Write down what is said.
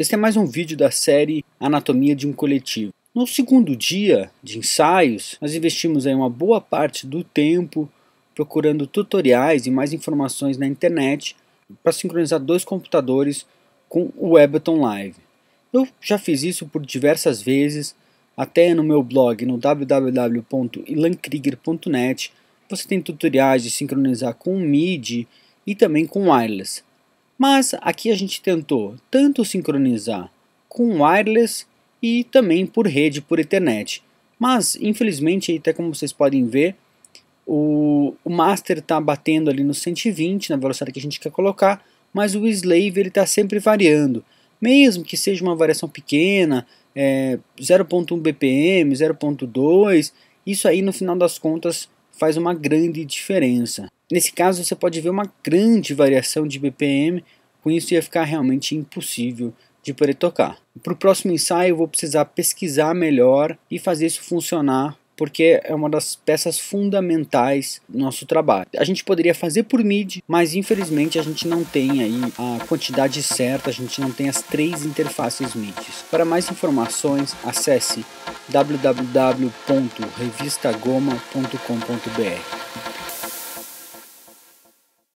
Este é mais um vídeo da série Anatomia de um Coletivo. No segundo dia de ensaios, nós investimos aí uma boa parte do tempo procurando tutoriais e mais informações na internet para sincronizar dois computadores com o Webton Live. Eu já fiz isso por diversas vezes, até no meu blog no www.ilankrieger.net você tem tutoriais de sincronizar com o MIDI e também com wireless. Mas aqui a gente tentou tanto sincronizar com wireless e também por rede, por internet. Mas infelizmente, até como vocês podem ver, o, o master está batendo ali no 120, na velocidade que a gente quer colocar, mas o slave está sempre variando. Mesmo que seja uma variação pequena, é, 0.1 BPM, 0.2, isso aí no final das contas faz uma grande diferença. Nesse caso você pode ver uma grande variação de BPM com isso ia ficar realmente impossível de poder tocar. Para o próximo ensaio eu vou precisar pesquisar melhor e fazer isso funcionar porque é uma das peças fundamentais do nosso trabalho. A gente poderia fazer por MIDI, mas infelizmente a gente não tem aí a quantidade certa, a gente não tem as três interfaces MIDI. Para mais informações, acesse www.revistagoma.com.br.